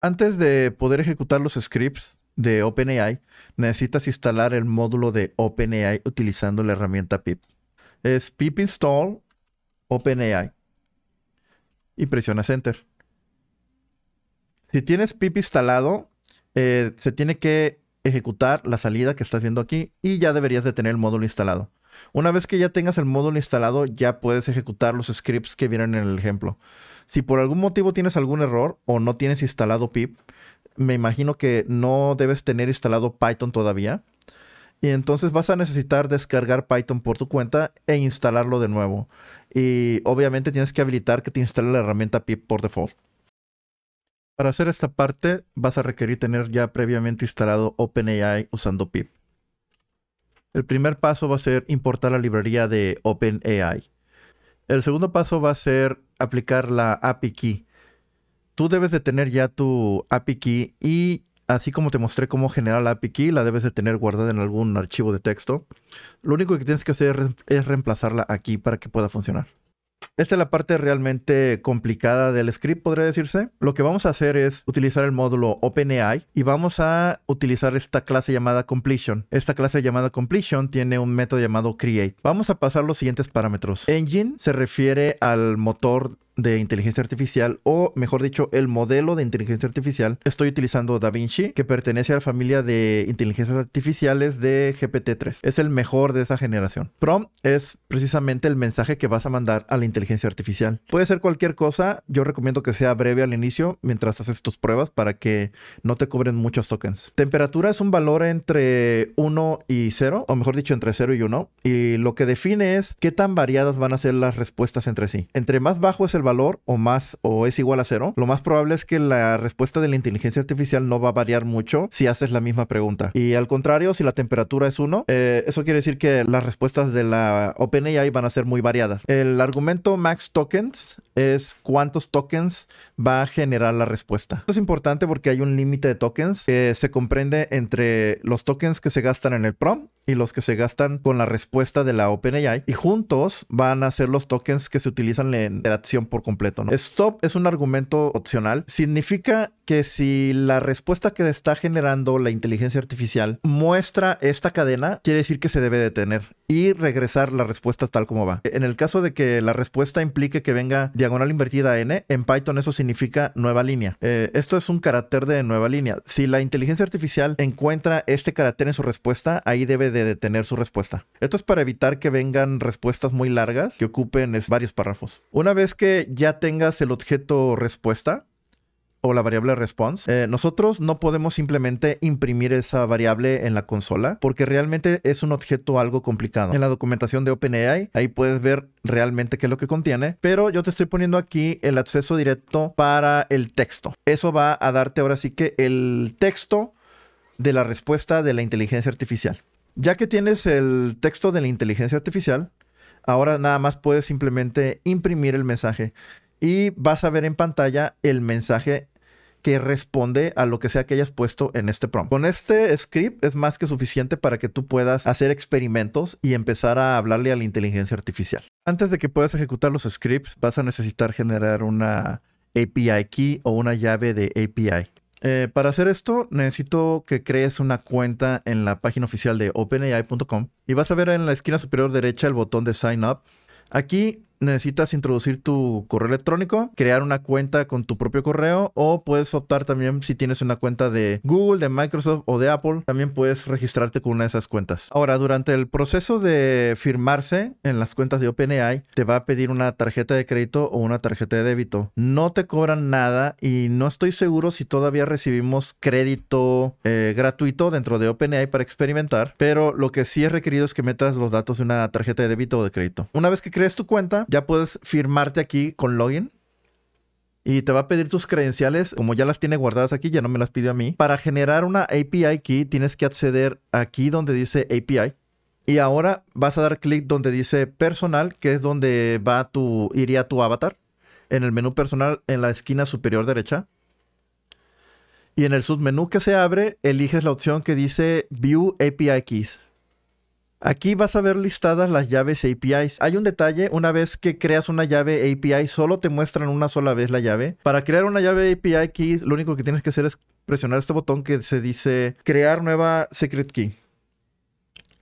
Antes de poder ejecutar los scripts de OpenAI, necesitas instalar el módulo de OpenAI utilizando la herramienta pip. Es pip install OpenAI y presionas enter. Si tienes pip instalado, eh, se tiene que ejecutar la salida que estás viendo aquí y ya deberías de tener el módulo instalado. Una vez que ya tengas el módulo instalado, ya puedes ejecutar los scripts que vienen en el ejemplo. Si por algún motivo tienes algún error o no tienes instalado pip, me imagino que no debes tener instalado Python todavía. Y entonces vas a necesitar descargar Python por tu cuenta e instalarlo de nuevo. Y obviamente tienes que habilitar que te instale la herramienta pip por default. Para hacer esta parte vas a requerir tener ya previamente instalado OpenAI usando pip. El primer paso va a ser importar la librería de OpenAI. El segundo paso va a ser aplicar la API Key. Tú debes de tener ya tu API Key y así como te mostré cómo generar la API Key, la debes de tener guardada en algún archivo de texto. Lo único que tienes que hacer es reemplazarla aquí para que pueda funcionar. Esta es la parte realmente complicada del script, podría decirse. Lo que vamos a hacer es utilizar el módulo OpenAI y vamos a utilizar esta clase llamada completion. Esta clase llamada completion tiene un método llamado create. Vamos a pasar los siguientes parámetros. Engine se refiere al motor de inteligencia artificial o mejor dicho el modelo de inteligencia artificial estoy utilizando DaVinci que pertenece a la familia de inteligencias artificiales de GPT-3 es el mejor de esa generación prompt es precisamente el mensaje que vas a mandar a la inteligencia artificial puede ser cualquier cosa yo recomiendo que sea breve al inicio mientras haces tus pruebas para que no te cobren muchos tokens temperatura es un valor entre 1 y 0 o mejor dicho entre 0 y 1 y lo que define es qué tan variadas van a ser las respuestas entre sí entre más bajo es el valor o más o es igual a cero, lo más probable es que la respuesta de la inteligencia artificial no va a variar mucho si haces la misma pregunta. Y al contrario, si la temperatura es 1, eh, eso quiere decir que las respuestas de la OpenAI van a ser muy variadas. El argumento max tokens es cuántos tokens va a generar la respuesta. Esto es importante porque hay un límite de tokens que se comprende entre los tokens que se gastan en el prompt y los que se gastan con la respuesta de la OpenAI y juntos van a ser los tokens que se utilizan en la interacción por completo. Stop es un argumento opcional. Significa que si la respuesta que está generando la inteligencia artificial muestra esta cadena, quiere decir que se debe detener y regresar la respuesta tal como va. En el caso de que la respuesta implique que venga diagonal invertida n, en Python eso significa nueva línea. Eh, esto es un carácter de nueva línea. Si la inteligencia artificial encuentra este carácter en su respuesta, ahí debe de detener su respuesta. Esto es para evitar que vengan respuestas muy largas que ocupen varios párrafos. Una vez que ya tengas el objeto respuesta o la variable response, eh, nosotros no podemos simplemente imprimir esa variable en la consola porque realmente es un objeto algo complicado. En la documentación de OpenAI, ahí puedes ver realmente qué es lo que contiene, pero yo te estoy poniendo aquí el acceso directo para el texto. Eso va a darte ahora sí que el texto de la respuesta de la inteligencia artificial. Ya que tienes el texto de la inteligencia artificial, Ahora nada más puedes simplemente imprimir el mensaje y vas a ver en pantalla el mensaje que responde a lo que sea que hayas puesto en este prompt. Con este script es más que suficiente para que tú puedas hacer experimentos y empezar a hablarle a la inteligencia artificial. Antes de que puedas ejecutar los scripts, vas a necesitar generar una API key o una llave de API. Eh, para hacer esto, necesito que crees una cuenta en la página oficial de openai.com y vas a ver en la esquina superior derecha el botón de Sign Up. Aquí necesitas introducir tu correo electrónico, crear una cuenta con tu propio correo o puedes optar también si tienes una cuenta de Google, de Microsoft o de Apple, también puedes registrarte con una de esas cuentas. Ahora, durante el proceso de firmarse en las cuentas de OpenAI, te va a pedir una tarjeta de crédito o una tarjeta de débito. No te cobran nada y no estoy seguro si todavía recibimos crédito eh, gratuito dentro de OpenAI para experimentar, pero lo que sí es requerido es que metas los datos de una tarjeta de débito o de crédito. Una vez que crees tu cuenta, ya puedes firmarte aquí con login. Y te va a pedir tus credenciales, como ya las tiene guardadas aquí, ya no me las pidió a mí. Para generar una API key tienes que acceder aquí donde dice API. Y ahora vas a dar clic donde dice personal, que es donde va tu, iría tu avatar. En el menú personal, en la esquina superior derecha. Y en el submenú que se abre, eliges la opción que dice View API Keys. Aquí vas a ver listadas las llaves APIs. Hay un detalle, una vez que creas una llave API, solo te muestran una sola vez la llave. Para crear una llave API Keys lo único que tienes que hacer es presionar este botón que se dice crear nueva secret key.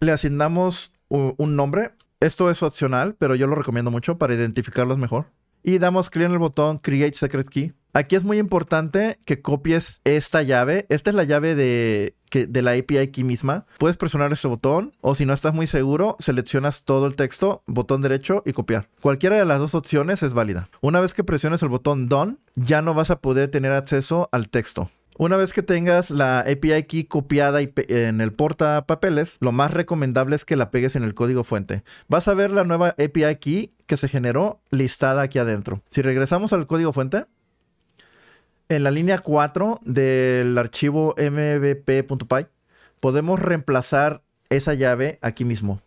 Le asignamos un nombre. Esto es opcional, pero yo lo recomiendo mucho para identificarlos mejor. Y damos clic en el botón create secret key. Aquí es muy importante que copies esta llave. Esta es la llave de que de la API Key misma, puedes presionar este botón o si no estás muy seguro, seleccionas todo el texto, botón derecho y copiar. Cualquiera de las dos opciones es válida. Una vez que presiones el botón Done, ya no vas a poder tener acceso al texto. Una vez que tengas la API key copiada en el portapapeles, lo más recomendable es que la pegues en el código fuente. Vas a ver la nueva API key que se generó listada aquí adentro. Si regresamos al código fuente, en la línea 4 del archivo mvp.py podemos reemplazar esa llave aquí mismo.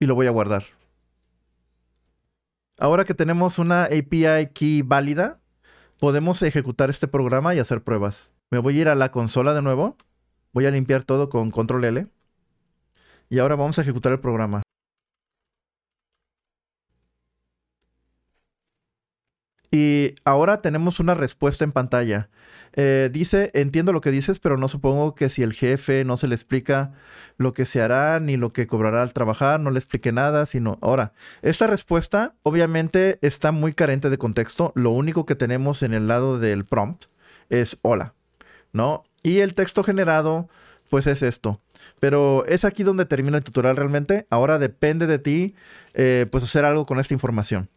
Y lo voy a guardar. Ahora que tenemos una API key válida, podemos ejecutar este programa y hacer pruebas. Me voy a ir a la consola de nuevo. Voy a limpiar todo con control L. Y ahora vamos a ejecutar el programa. ahora tenemos una respuesta en pantalla. Eh, dice, entiendo lo que dices, pero no supongo que si el jefe no se le explica lo que se hará ni lo que cobrará al trabajar, no le explique nada, sino ahora, esta respuesta obviamente está muy carente de contexto. Lo único que tenemos en el lado del prompt es hola, ¿no? Y el texto generado, pues es esto. Pero es aquí donde termina el tutorial realmente. Ahora depende de ti, eh, pues hacer algo con esta información.